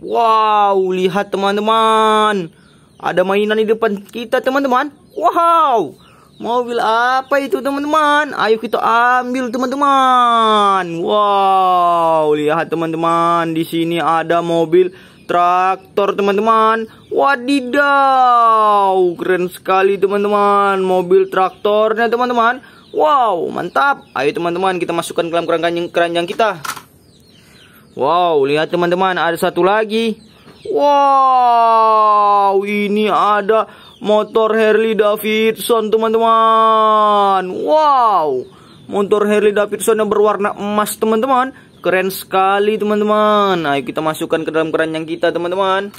Wow, lihat teman-teman. Ada mainan di depan kita teman-teman. Wow. Mobil apa itu teman-teman? Ayo kita ambil teman-teman. Wow, lihat teman-teman. Di sini ada mobil traktor teman-teman. Wadidaw, keren sekali teman-teman. Mobil traktornya teman-teman. Wow, mantap. Ayo teman-teman kita masukkan ke dalam keranjang keranjang kita. Wow, lihat teman-teman, ada satu lagi. Wow, ini ada motor Harley Davidson, teman-teman. Wow, motor Harley Davidson yang berwarna emas, teman-teman. Keren sekali, teman-teman. Ayo kita masukkan ke dalam keranjang kita, teman-teman.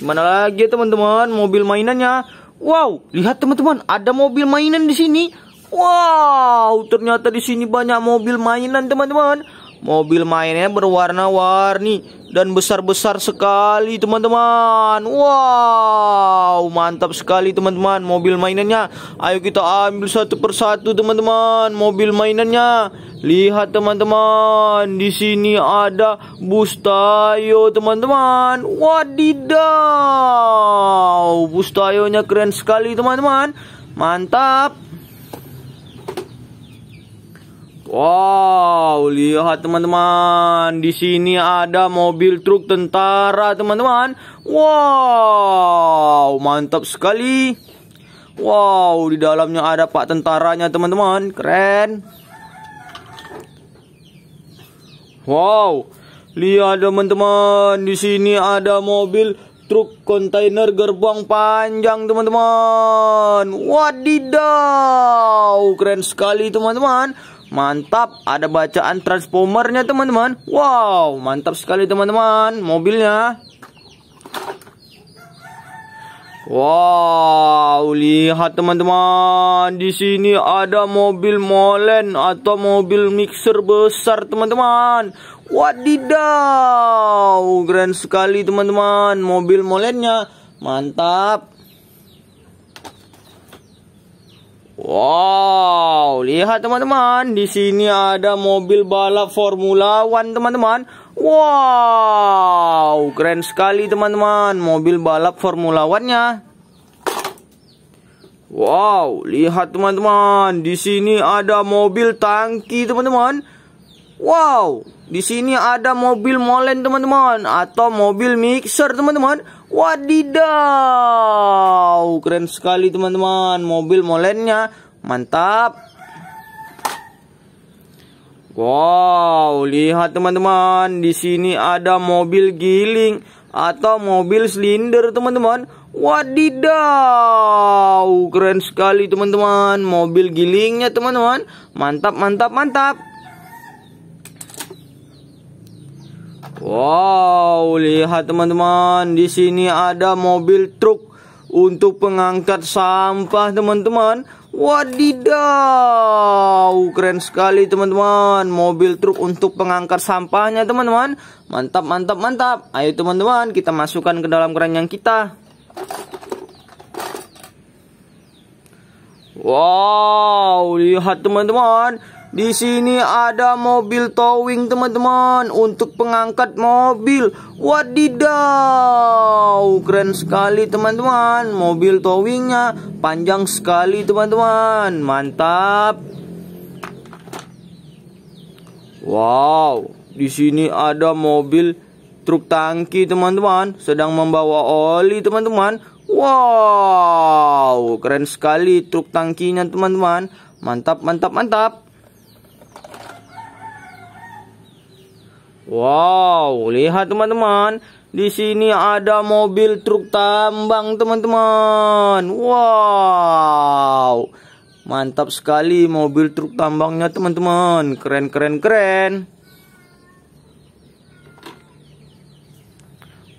Mana lagi, ya, teman-teman, mobil mainannya. Wow, lihat teman-teman, ada mobil mainan di sini. Wow, ternyata di sini banyak mobil mainan, teman-teman. Mobil mainnya berwarna-warni dan besar-besar sekali teman-teman Wow mantap sekali teman-teman mobil mainannya Ayo kita ambil satu persatu teman-teman mobil mainannya Lihat teman-teman di sini ada Bustayo teman-teman Wadidaw Bustayonya keren sekali teman-teman Mantap Wow Wow, lihat teman-teman, di sini ada mobil truk tentara, teman-teman. Wow, mantap sekali. Wow, di dalamnya ada Pak tentaranya, teman-teman. Keren. Wow, lihat teman-teman, di sini ada mobil truk kontainer gerbang panjang, teman-teman. Wadidaw, keren sekali, teman-teman. Mantap, ada bacaan transformernya teman-teman. Wow, mantap sekali teman-teman mobilnya. Wow, lihat teman-teman. Di sini ada mobil molen atau mobil mixer besar, teman-teman. Wadidaw, keren sekali teman-teman. Mobil molennya mantap. Wow. Lihat teman-teman, di sini ada mobil balap Formula One teman-teman. Wow, keren sekali teman-teman mobil balap Formula One-nya. Wow, lihat teman-teman, di sini ada mobil tangki teman-teman. Wow, di sini ada mobil molen teman-teman atau mobil mixer teman-teman. Wadidaw, keren sekali teman-teman mobil molennya. Mantap. Wow, lihat teman-teman, di sini ada mobil giling atau mobil silinder teman-teman. Wadidaw, keren sekali teman-teman, mobil gilingnya teman-teman. Mantap, mantap, mantap. Wow, lihat teman-teman, di sini ada mobil truk untuk pengangkat sampah teman-teman Wadidaw, keren sekali teman-teman. Mobil truk untuk pengangkar sampahnya teman-teman. Mantap, mantap, mantap. Ayo teman-teman, kita masukkan ke dalam keranjang kita. Wow, lihat teman-teman. Di sini ada mobil towing teman-teman untuk pengangkat mobil. Wadidaw, keren sekali teman-teman. Mobil towingnya panjang sekali teman-teman. Mantap. Wow, di sini ada mobil truk tangki teman-teman sedang membawa oli teman-teman Wow, keren sekali truk tangkinya teman-teman. Mantap, mantap, mantap. Wow, lihat teman-teman. Di sini ada mobil truk tambang teman-teman. Wow. Mantap sekali mobil truk tambangnya teman-teman. Keren, keren, keren.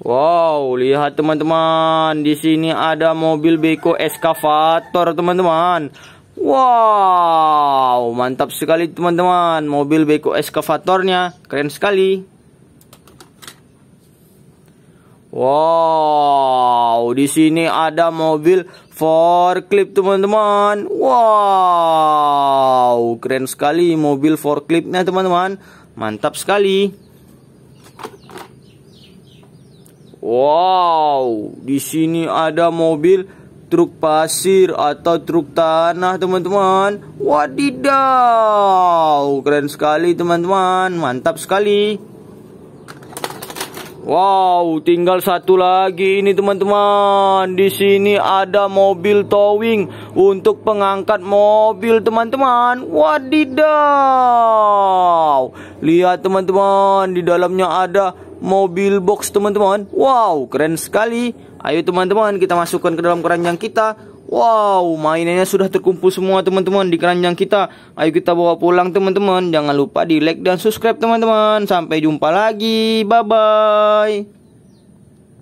Wow, lihat teman-teman, di sini ada mobil beko eskavator, teman-teman. Wow, mantap sekali teman-teman, mobil beko eskavatornya, keren sekali. Wow, di sini ada mobil forklift teman-teman. Wow, keren sekali mobil forkliftnya teman-teman, mantap sekali. Wow, di sini ada mobil truk pasir atau truk tanah teman-teman. Wadidaw, keren sekali teman-teman, mantap sekali. Wow, tinggal satu lagi ini teman-teman. Di sini ada mobil towing untuk pengangkat mobil teman-teman. Wadidaw. Lihat teman-teman, di dalamnya ada mobil box teman-teman Wow keren sekali Ayo teman-teman kita masukkan ke dalam keranjang kita Wow mainannya sudah terkumpul semua teman-teman di keranjang kita Ayo kita bawa pulang teman-teman Jangan lupa di like dan subscribe teman-teman Sampai jumpa lagi Bye-bye